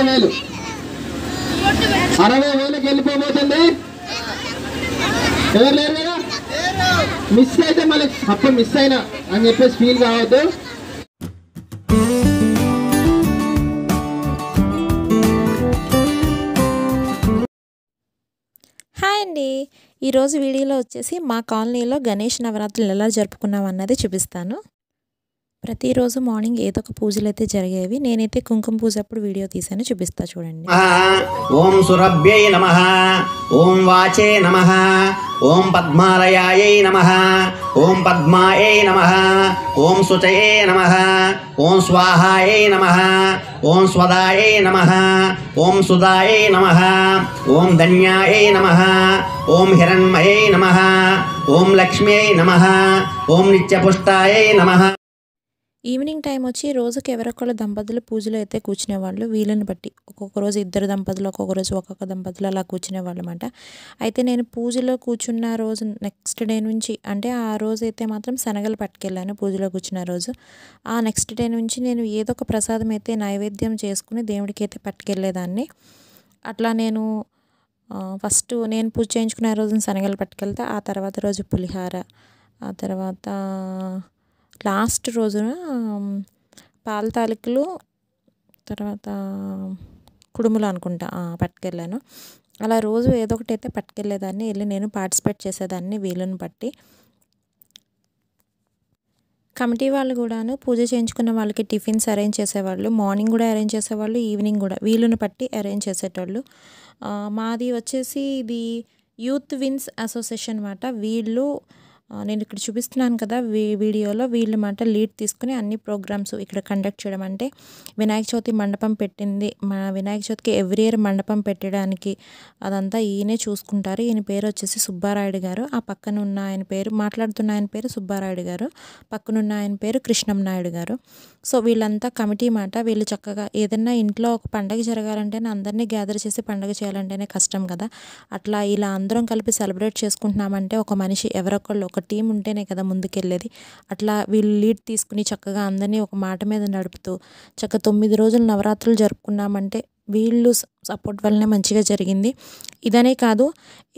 అరవై వేలు అరవై వేలకు వెళ్ళిపోబోతుంది ఎవరు లేరు కదా మిస్ అయితే మళ్ళీ అప్పుడు మిస్ అయినా అని చెప్పేసి ఫీల్ కావద్దు హాయ్ అండి ఈరోజు వీడియోలో వచ్చేసి మా కాలనీలో గణేష్ నవరాత్రులు ఎలా జరుపుకున్నాం అన్నది చూపిస్తాను ప్రతిరోజు మార్నింగ్ ఏదో ఒక పూజలు అయితే జరిగేవి నేనైతే కుంకుమ పూజ అప్పుడు వీడియో తీసాను చూపిస్తా చూడండి ఓం సురభ్యై నమ ఓం వాచే నమ ఓం పద్మాలయాయై నమ ఓం పద్మాయై నమ ఓం సుచయే నమ ఓం స్వాహాయై నమ ఓం స్వదాయై నమ ఓం సుదాయై నమ ఓం ధన్యాయై నమ ఓం హిరణ్మయై నమ ఓం లక్ష్మ్యై నమ ఓం నిత్యపుష్టాయై నమ ఈవినింగ్ టైం వచ్చి రోజుకి ఎవరొకళ్ళ దంపతులు పూజలు అయితే కూర్చునే వాళ్ళు వీళ్ళని బట్టి ఒక్కొక్క రోజు ఇద్దరు దంపతులు ఒక్కొక్క రోజు ఒక్కొక్క దంపతులు అలా కూర్చునే వాళ్ళు అనమాట అయితే నేను పూజలో కూర్చున్న రోజు నెక్స్ట్ డే నుంచి అంటే ఆ రోజు అయితే మాత్రం శనగలు పట్టుకెళ్ళాను పూజలో కూర్చున్న రోజు ఆ నెక్స్ట్ డే నుంచి నేను ఏదో ఒక ప్రసాదం అయితే నైవేద్యం చేసుకుని దేవుడికి అయితే పట్టుకెళ్ళేదాన్ని అట్లా నేను ఫస్ట్ నేను పూజ చేయించుకునే రోజు శనగలు పట్టుకెళ్తే ఆ తర్వాత రోజు పులిహార ఆ తర్వాత లాస్ట్ రోజున పాల తాలూకులు తర్వాత కుడుములు అనుకుంటా పట్టుకెళ్ళాను అలా రోజు ఏదో ఒకటి అయితే పట్టుకెళ్ళేదాన్ని వెళ్ళి నేను పార్టిసిపేట్ చేసేదాన్ని వీలును బట్టి కమిటీ వాళ్ళు కూడాను పూజ చేయించుకున్న వాళ్ళకి టిఫిన్స్ అరేంజ్ చేసేవాళ్ళు మార్నింగ్ కూడా అరేంజ్ చేసేవాళ్ళు ఈవినింగ్ కూడా వీలుని బట్టి అరేంజ్ చేసేటోళ్ళు మాది వచ్చేసి ఇది యూత్ విన్స్ అసోసియేషన్ అనమాట వీళ్ళు నేను ఇక్కడ చూపిస్తున్నాను కదా వీ వీడియోలో వీళ్ళు మాట లీడ్ తీసుకుని అన్ని ప్రోగ్రామ్స్ ఇక్కడ కండక్ట్ చేయడం అంటే వినాయక చవితి మండపం పెట్టింది మన వినాయక చవితికి ఎవ్రీ ఇయర్ మండపం పెట్టడానికి అదంతా ఈయనే చూసుకుంటారు ఈయన పేరు వచ్చేసి సుబ్బారాయుడు గారు ఆ పక్కన ఉన్న ఆయన పేరు మాట్లాడుతున్న ఆయన పేరు సుబ్బారాయుడు గారు పక్కనున్న ఆయన పేరు కృష్ణం నాయుడు గారు సో వీళ్ళంతా కమిటీ మాట వీళ్ళు చక్కగా ఏదైనా ఇంట్లో ఒక పండగ జరగాలంటేనే అందరినీ గ్యాదర్ చేసి పండగ చేయాలంటేనే కష్టం కదా అట్లా ఇలా అందరం కలిపి సెలబ్రేట్ చేసుకుంటున్నామంటే ఒక మనిషి ఎవరొకళ్ళు ఒక ఒక టీం ఉంటేనే కదా ముందుకెళ్ళేది అట్లా వీళ్ళు లీడ్ తీసుకుని చక్కగా అందరినీ ఒక మాట మీద నడుపుతూ చక్క తొమ్మిది రోజులు నవరాత్రులు జరుపుకున్నామంటే వీళ్ళు సపోర్ట్ వల్లనే మంచిగా జరిగింది ఇదనే కాదు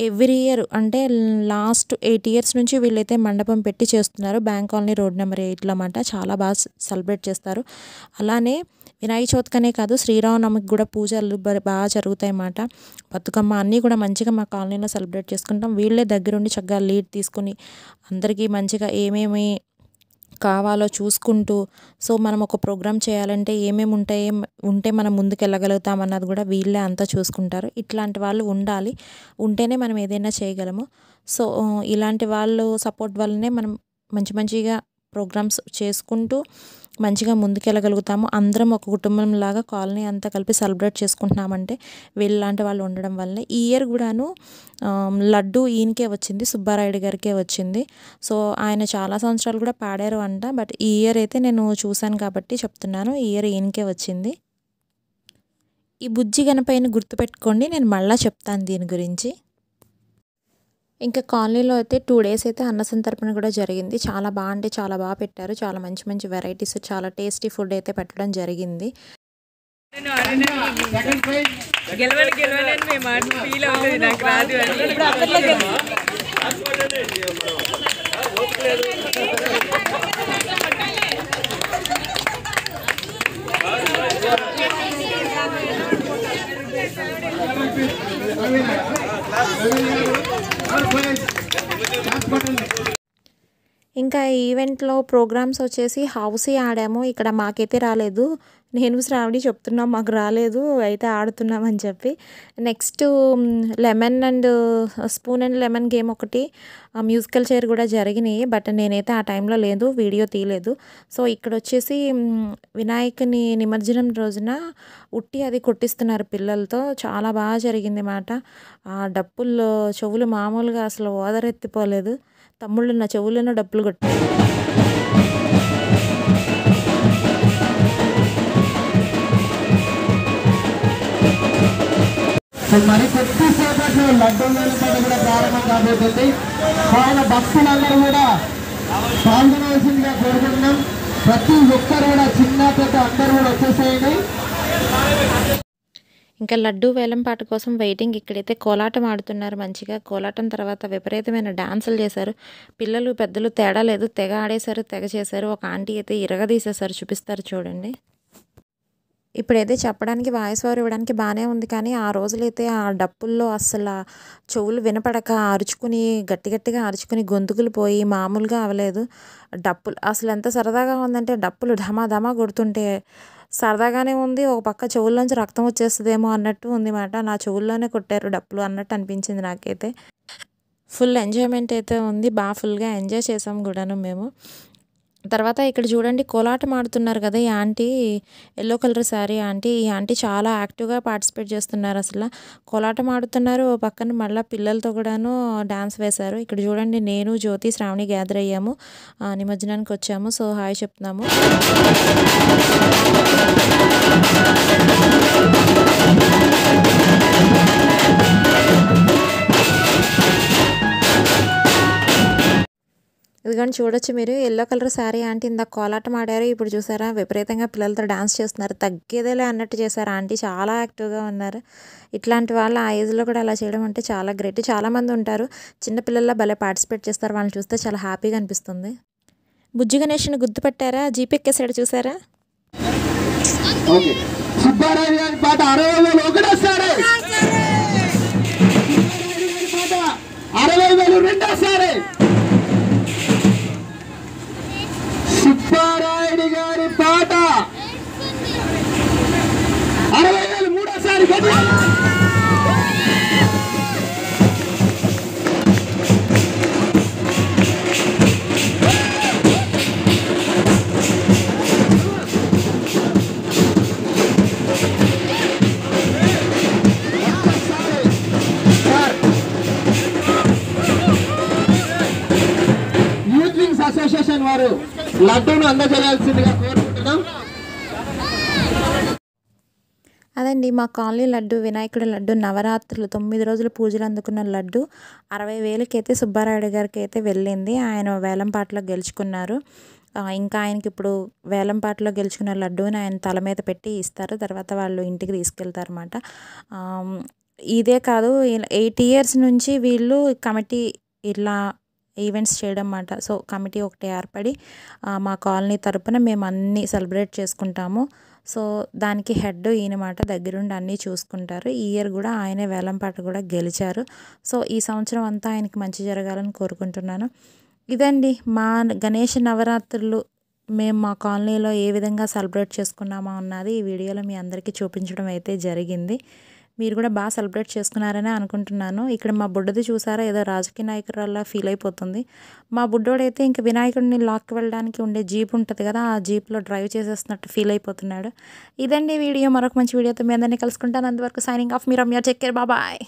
ఎవ్రీ ఇయర్ అంటే లాస్ట్ ఎయిట్ ఇయర్స్ నుంచి వీళ్ళైతే మండపం పెట్టి చేస్తున్నారు బ్యాంక్ కాలనీ రోడ్ నెంబర్ ఎయిట్లో అన్నమాట చాలా బాగా సెలబ్రేట్ చేస్తారు అలానే వినాయక చవితికనే కాదు శ్రీరామనవమికి కూడా పూజలు బాగా జరుగుతాయి అన్నమాట బతుకమ్మ అన్నీ కూడా మంచిగా మా కాలనీలో సెలబ్రేట్ చేసుకుంటాం వీళ్ళే దగ్గరుండి చక్కగా లీడ్ తీసుకొని అందరికీ మంచిగా ఏమేమి కావాలో చూసుకుంటూ సో మనం ఒక ప్రోగ్రామ్ చేయాలంటే ఏమేమి ఉంటాయో ఉంటే మనం ముందుకు వెళ్ళగలుగుతాం అన్నది కూడా వీళ్ళే అంతా చూసుకుంటారు ఇట్లాంటి వాళ్ళు ఉండాలి ఉంటేనే మనం ఏదైనా చేయగలము సో ఇలాంటి వాళ్ళు సపోర్ట్ వల్లనే మనం మంచి మంచిగా ప్రోగ్రామ్స్ చేసుకుంటూ మంచిగా ముందుకెళ్ళగలుగుతాము అందరం ఒక కుటుంబం లాగా కాలనీ అంతా కలిపి సెలబ్రేట్ చేసుకుంటున్నామంటే వీళ్ళలాంటి వాళ్ళు ఉండడం వల్లనే ఈ ఇయర్ కూడాను లడ్డు ఈయనకే వచ్చింది సుబ్బారాయుడు గారికే వచ్చింది సో ఆయన చాలా సంవత్సరాలు కూడా పాడారు అంట బట్ ఈ ఇయర్ అయితే నేను చూశాను కాబట్టి చెప్తున్నాను ఈ ఇయర్ ఈయనకే వచ్చింది ఈ బుజ్జి గణపైన గుర్తుపెట్టుకోండి నేను మళ్ళీ చెప్తాను దీని గురించి ఇంకా కాలనీలో అయితే టూ డేస్ అయితే అన్న సంతర్పణ కూడా జరిగింది చాలా బాగా అంటే చాలా బాగా పెట్టారు చాలా మంచి మంచి వెరైటీస్ చాలా టేస్టీ ఫుడ్ అయితే పెట్టడం జరిగింది నాకు రాదు ఇంకా ఈవెంట్లో ప్రోగ్రామ్స్ వచ్చేసి హౌసీ ఆడాము ఇక్కడ మాకైతే రాలేదు నేను శ్రావణి చెప్తున్నాం మాకు రాలేదు అయితే ఆడుతున్నాం అని చెప్పి next lemon and spoon and lemon game ఒకటి మ్యూజికల్ చైర్ కూడా జరిగినాయి బట్ నేనైతే ఆ టైంలో లేదు వీడియో తీయలేదు సో ఇక్కడ వచ్చేసి వినాయకుని నిమజ్జనం రోజున ఉట్టి అది కొట్టిస్తున్నారు పిల్లలతో చాలా బాగా జరిగింది మాట ఆ డప్పుల్లో చెవులు మామూలుగా అసలు ఓదరెత్తిపోలేదు తమ్ముళ్ళు నా చెవులను డప్పులు కొట్టారు మరి కూడా ప్రారంభం కాబోతుంది కావున భక్తులందరూ కూడా పాల్గొనవలసిందిగా కోరుకుంటున్నాం ప్రతి ఒక్కరు కూడా చిన్న పెద్ద అందరూ కూడా వచ్చేసేయండి ఇంకా లడ్డు వేలం పాట కోసం వెయిటింగ్ ఇక్కడైతే కోలాటం ఆడుతున్నారు మంచిగా కోలాటం తర్వాత విపరీతమైన డాన్సులు చేశారు పిల్లలు పెద్దలు తేడా లేదు తెగ ఆడేశారు తెగ చేశారు ఒక ఆంటీ అయితే ఇరగదీసేశారు చూపిస్తారు చూడండి ఇప్పుడైతే చెప్పడానికి వాయిస్ ఓవర్ ఇవ్వడానికి బాగానే ఉంది కానీ ఆ రోజులైతే ఆ డప్పుల్లో అసలు చెవులు వినపడక అరుచుకుని గట్టి గట్టిగా అరుచుకుని గొంతుకులు పోయి మామూలుగా అవ్వలేదు డప్పులు అసలు ఎంత సరదాగా ఉందంటే డప్పులు ధమా ధమా కొడుతుంటే సరదాగానే ఉంది ఒక పక్క చెవుల్లోంచి రక్తం వచ్చేస్తుందేమో అన్నట్టు ఉంది మాట నా చెవుల్లోనే కొట్టారు డప్పులు అన్నట్టు అనిపించింది నాకైతే ఫుల్ ఎంజాయ్మెంట్ అయితే ఉంది బాగా ఫుల్గా ఎంజాయ్ చేసాం కూడాను మేము తర్వాత ఇక్కడ చూడండి కోలాటం ఆడుతున్నారు కదా ఈ aunty yellow colour sari aunty ఈ ఆంటీ చాలా యాక్టివ్గా పార్టిసిపేట్ చేస్తున్నారు అసలు కోలాటం ఆడుతున్నారు పక్కన మళ్ళీ పిల్లలతో కూడాను డ్యాన్స్ వేశారు ఇక్కడ చూడండి నేను జ్యోతి శ్రావణి గ్యాదర్ అయ్యాము నిమజ్జనానికి వచ్చాము సో హాయ్ చెప్తున్నాము ఇదిగోండి చూడొచ్చు మీరు ఎల్లో కలర్ శారీ ఆంటీ ఇందాక కోలాటం ఆడారు ఇప్పుడు చూసారా విపరీతంగా పిల్లలతో డాన్స్ చేస్తున్నారు తగ్గేదేలే అన్నట్టు చేశారు ఆంటీ చాలా యాక్టివ్గా ఉన్నారు ఇట్లాంటి వాళ్ళు ఆ ఏజ్లో కూడా అలా చేయడం అంటే చాలా గ్రేట్ చాలామంది ఉంటారు చిన్నపిల్లల్లో భలే పార్టిసిపేట్ చేస్తారు వాళ్ళని చూస్తే చాలా హ్యాపీగా అనిపిస్తుంది బుజ్జి గణేష్ని గుర్తుపట్టారా జీపెక్కేసాడు చూసారా సుబ్బారావు గారి పాట అరవై ఫౌండేషన్ వారు లడ్డూను అందజేయాల్సిందిగా కోరుకుంటున్నాం అదండి మా కాలనీ లడ్డు వినాయకుడి లడ్డు నవరాత్రులు తొమ్మిది రోజులు పూజలు అందుకున్న లడ్డు అరవై వేలకైతే సుబ్బారాయుడు గారికి అయితే వెళ్ళింది ఆయన వేలంపాటలో గెలుచుకున్నారు ఇంకా ఆయనకి ఇప్పుడు వేలంపాటలో గెలుచుకున్న లడ్డూని ఆయన తల మీద పెట్టి ఇస్తారు తర్వాత వాళ్ళు ఇంటికి తీసుకెళ్తారు అనమాట ఇదే కాదు ఎయిట్ ఇయర్స్ నుంచి వీళ్ళు కమిటీ ఇలా ఈవెంట్స్ చేయడం మాట సో కమిటీ ఒకటి ఏర్పడి మా కాలనీ తరపున మేము అన్నీ సెలబ్రేట్ చేసుకుంటాము సో దానికి హెడ్ ఈయనమాట దగ్గరుండి అన్నీ చూసుకుంటారు ఈ ఇయర్ కూడా ఆయనే వేలంపాట కూడా గెలిచారు సో ఈ సంవత్సరం అంతా ఆయనకి మంచి జరగాలని కోరుకుంటున్నాను ఇదండి మా గణేష్ నవరాత్రులు మేము మా కాలనీలో ఏ విధంగా సెలబ్రేట్ చేసుకున్నామా ఉన్నది ఈ వీడియోలో మీ అందరికీ చూపించడం అయితే జరిగింది మీరు కూడా బాగా సెలబ్రేట్ చేసుకున్నారని అనుకుంటున్నాను ఇక్కడ మా బుడ్డది చూసారా ఏదో రాజకీయ నాయకురాల్లా ఫీల్ అయిపోతుంది మా బుడ్డోడైతే ఇంకా వినాయకుడిని లాక్కి వెళ్ళడానికి ఉండే జీప్ ఉంటుంది కదా ఆ జీప్లో డ్రైవ్ చేసేస్తున్నట్టు ఫీల్ అయిపోతున్నాడు ఇదండి వీడియో మరొక మంచి వీడియోతో మీ అందరినీ కలుసుకుంటాను అందువరకు సైనింగ్ ఆఫ్ మీరు అమ్మ చెక్కారు బాబాయ్